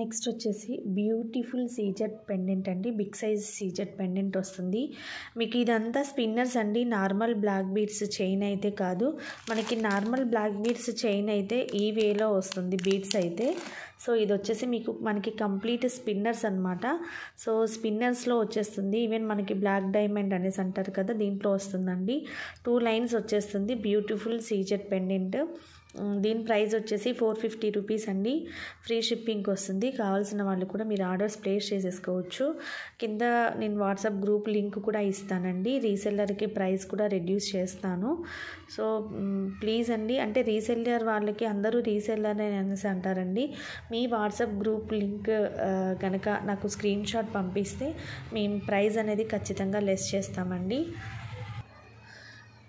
next వచ్చేసి beautiful C Z pendant అండి big size C Z pendant వస్తుంది మీకు ఇదంతా స్పిన్నర్స్ అండి నార్మల్ బ్లాక్ బీడ్స్ చైన్ అయితే కాదు మనకి నార్మల్ బ్లాక్ బీడ్స్ చైన్ అయితే ఈ వేలో వస్తుంది బీడ్స్ అయితే సో ఇది వచ్చేసి మీకు మనకి కంప్లీట్ స్పిన్నర్స్ అనమాట సో స్పిన్నర్స్లో వచ్చేస్తుంది ఈవెన్ మనకి బ్లాక్ డైమండ్ అనేసి అంటారు కదా దీంట్లో వస్తుందండి టూ లైన్స్ వచ్చేస్తుంది బ్యూటిఫుల్ సీజెట్ పెండెంట్ దీని ప్రైస్ వచ్చేసి ఫోర్ ఫిఫ్టీ రూపీస్ అండి ఫ్రీ షిప్పింగ్ వస్తుంది కావాల్సిన వాళ్ళు కూడా మీరు ఆర్డర్స్ ప్లేస్ చేసేసుకోవచ్చు కింద నేను వాట్సాప్ గ్రూప్ లింక్ కూడా ఇస్తానండి రీసెల్లర్కి ప్రైస్ కూడా రెడ్యూస్ చేస్తాను సో ప్లీజ్ అండి అంటే రీసెల్లర్ వాళ్ళకి అందరూ రీసెల్లర్ అనేసి అంటారండి మీ వాట్సాప్ గ్రూప్ లింక్ కనుక నాకు స్క్రీన్ షాట్ పంపిస్తే మేము ప్రైజ్ అనేది ఖచ్చితంగా లెస్ చేస్తామండి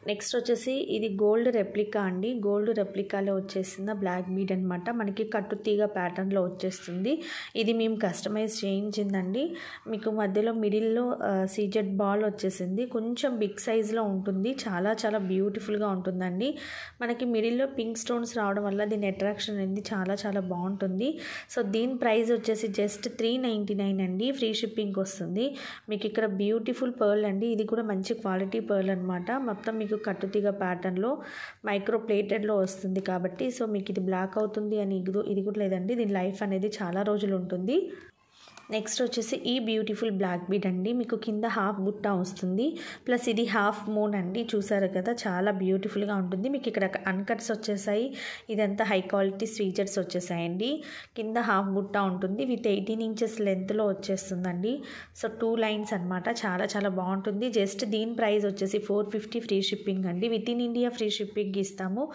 నెక్స్ట్ వచ్చేసి ఇది గోల్డ్ రెప్లికా అండి గోల్డ్ రెప్లికాలో వచ్చేసింది బ్లాక్ బీడ్ అనమాట మనకి కట్టు తీగ ప్యాటర్న్లో వచ్చేస్తుంది ఇది మేము కస్టమైజ్ చేయించిందండి మీకు మధ్యలో మిడిల్లో సీజెడ్ బాల్ వచ్చేసింది కొంచెం బిగ్ సైజ్లో ఉంటుంది చాలా చాలా బ్యూటిఫుల్గా ఉంటుందండి మనకి మిడిల్లో పింక్ స్టోన్స్ రావడం వల్ల దీని అట్రాక్షన్ అనేది చాలా చాలా బాగుంటుంది సో దీని ప్రైస్ వచ్చేసి జస్ట్ త్రీ నైంటీ నైన్ అండి ఫ్రీ షిప్పింగ్ వస్తుంది మీకు ఇక్కడ బ్యూటిఫుల్ పర్ల్ అండి ఇది కూడా మంచి క్వాలిటీ పర్ల్ అనమాట మొత్తం మీకు మీకు కట్టుతీగ ప్యాటర్న్లో మైక్రో ప్లేటెడ్లో వస్తుంది కాబట్టి సో మీకు ఇది బ్లాక్ అవుతుంది అని ఇది కూడా లేదండి దీని లైఫ్ అనేది చాలా రోజులు ఉంటుంది నెక్స్ట్ వచ్చేసి ఈ బ్యూటిఫుల్ బ్లాక్ బీడ్ అండి మీకు కింద హాఫ్ బుట్ట వస్తుంది ప్లస్ ఇది హాఫ్ మూన్ అండి చూసారు కదా చాలా బ్యూటిఫుల్గా ఉంటుంది మీకు ఇక్కడ అన్కట్స్ వచ్చేసాయి ఇదంతా హై క్వాలిటీ స్వీచర్స్ వచ్చేసాయండి కింద హాఫ్ బుట్ట ఉంటుంది విత్ ఎయిటీన్ ఇంచెస్ లెంత్లో వచ్చేస్తుందండి సో టూ లైన్స్ అనమాట చాలా చాలా బాగుంటుంది జస్ట్ దీని ప్రైస్ వచ్చేసి ఫోర్ ఫిఫ్టీ ఫ్రీ షిప్పింగ్ అండి with in India free shipping ఇస్తాము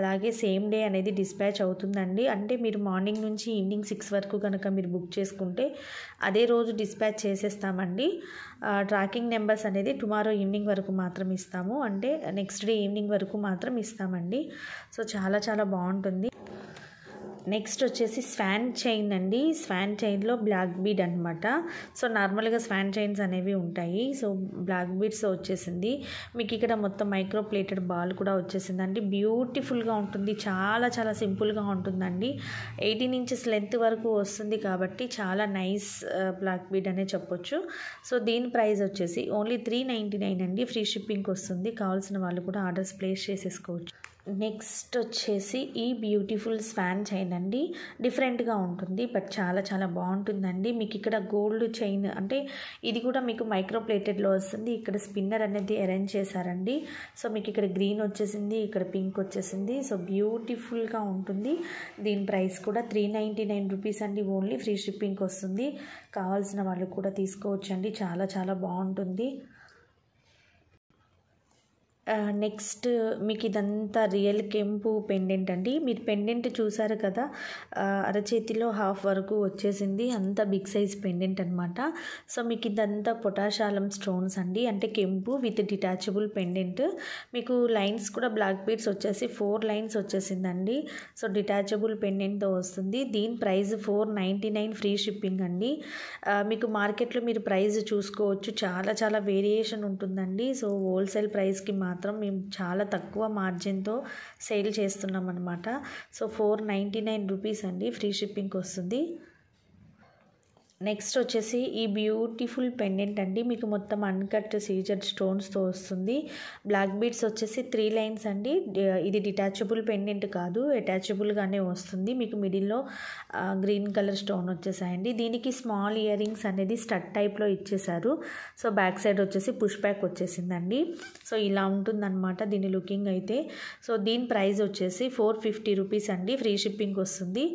అలాగే సేమ్ డే అనేది డిస్పాచ్ అవుతుందండి అంటే మీరు మార్నింగ్ నుంచి ఈవినింగ్ సిక్స్ వరకు కనుక మీరు బుక్ చేసుకుంటే అదే రోజు డిస్పాచ్ చేసేస్తామండి ట్రాకింగ్ నెంబర్స్ అనేది టుమారో ఈవినింగ్ వరకు మాత్రం ఇస్తాము అంటే నెక్స్ట్ డే ఈవినింగ్ వరకు మాత్రం ఇస్తామండి సో చాలా చాలా బాగుంటుంది నెక్స్ట్ వచ్చేసి స్వాన్ చైన్ అండి స్వాన్ చైన్లో బ్లాక్ బీడ్ అనమాట సో నార్మల్గా స్వాన్ చైన్స్ అనేవి ఉంటాయి సో బ్లాక్ బీడ్స్ వచ్చేసింది మీకు ఇక్కడ మొత్తం మైక్రో ప్లేటెడ్ బాల్ కూడా వచ్చేసింది అండి బ్యూటిఫుల్గా ఉంటుంది చాలా చాలా సింపుల్గా ఉంటుందండి ఎయిటీన్ ఇంచెస్ లెంత్ వరకు వస్తుంది కాబట్టి చాలా నైస్ బ్లాక్ బీడ్ అనే చెప్పొచ్చు సో దీని ప్రైస్ వచ్చేసి ఓన్లీ త్రీ నైంటీ నైన్ అండి ఫ్రీ షిప్పింగ్కి వస్తుంది కావాల్సిన వాళ్ళు కూడా ఆర్డర్స్ ప్లేస్ చేసేసుకోవచ్చు నెక్స్ట్ వచ్చేసి ఈ బ్యూటిఫుల్ స్వాన్ చైన్ అండి డిఫరెంట్గా ఉంటుంది బట్ చాలా చాలా బాగుంటుందండి మీకు ఇక్కడ గోల్డ్ చైన్ అంటే ఇది కూడా మీకు మైక్రో ప్లేటెడ్లో వస్తుంది ఇక్కడ స్పిన్నర్ అనేది అరేంజ్ చేశారండి సో మీకు ఇక్కడ గ్రీన్ వచ్చేసింది ఇక్కడ పింక్ వచ్చేసింది సో బ్యూటిఫుల్గా ఉంటుంది దీని ప్రైస్ కూడా త్రీ నైంటీ నైన్ రూపీస్ అండి ఓన్లీ ఫ్రీ షిప్పింగ్ వస్తుంది కావాల్సిన వాళ్ళు కూడా తీసుకోవచ్చండి చాలా చాలా బాగుంటుంది నెక్స్ట్ మీకు ఇదంతా రియల్ కెంపు పెండెంట్ అండి మీరు పెండెంట్ చూసారు కదా అరచేతిలో హాఫ్ వరకు వచ్చేసింది అంత బిగ్ సైజ్ పెండెంట్ అనమాట సో మీకు ఇదంతా పొటాషాలం స్టోన్స్ అండి అంటే కెంపు విత్ డిటాచబుల్ పెండెంట్ మీకు లైన్స్ కూడా బ్లాక్ బీడ్స్ వచ్చేసి ఫోర్ లైన్స్ వచ్చేసిందండి సో డిటాచబుల్ పెండెంట్తో వస్తుంది దీని price four ninety nine free shipping అండి మీకు మార్కెట్లో మీరు ప్రైస్ చూసుకోవచ్చు చాలా చాలా వేరియేషన్ ఉంటుందండి సో హోల్సేల్ ప్రైస్కి మాత్రం మాత్రం మేము చాలా తక్కువ మార్జిన్తో సేల్ చేస్తున్నాం అనమాట so four ninety nine rupees అండి ఫ్రీ షిప్పింగ్కి వస్తుంది నెక్స్ట్ వచ్చేసి ఈ బ్యూటిఫుల్ పెండెంట్ అండి మీకు మొత్తం అన్కట్ సీజర్ స్టోన్స్తో వస్తుంది బ్లాక్ బీడ్స్ వచ్చేసి త్రీ లైన్స్ అండి ఇది డిటాచబుల్ పెండెంట్ కాదు అటాచబుల్గానే వస్తుంది మీకు మిడిల్లో గ్రీన్ కలర్ స్టోన్ వచ్చేసాయండి దీనికి స్మాల్ ఇయర్ రింగ్స్ అనేది స్టట్ టైప్లో ఇచ్చేసారు సో బ్యాక్ సైడ్ వచ్చేసి పుష్ బ్యాక్ వచ్చేసిందండి సో ఇలా ఉంటుందన్నమాట దీని లుకింగ్ అయితే సో దీని ప్రైస్ వచ్చేసి ఫోర్ ఫిఫ్టీ రూపీస్ అండి ఫ్రీ షిప్పింగ్ వస్తుంది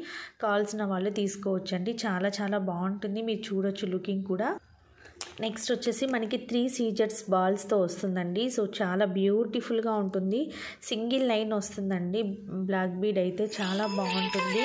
కావాల్సిన వాళ్ళు తీసుకోవచ్చండి చాలా చాలా బాగుంటుంది ఉంటుంది మీరు చూడొచ్చు లుకింగ్ కూడా నెక్స్ట్ వచ్చేసి మనకి త్రీ సీజర్స్ బాల్స్తో వస్తుందండి సో చాలా బ్యూటిఫుల్గా ఉంటుంది సింగిల్ లైన్ వస్తుందండి బ్లాక్ బీడ్ అయితే చాలా బాగుంటుంది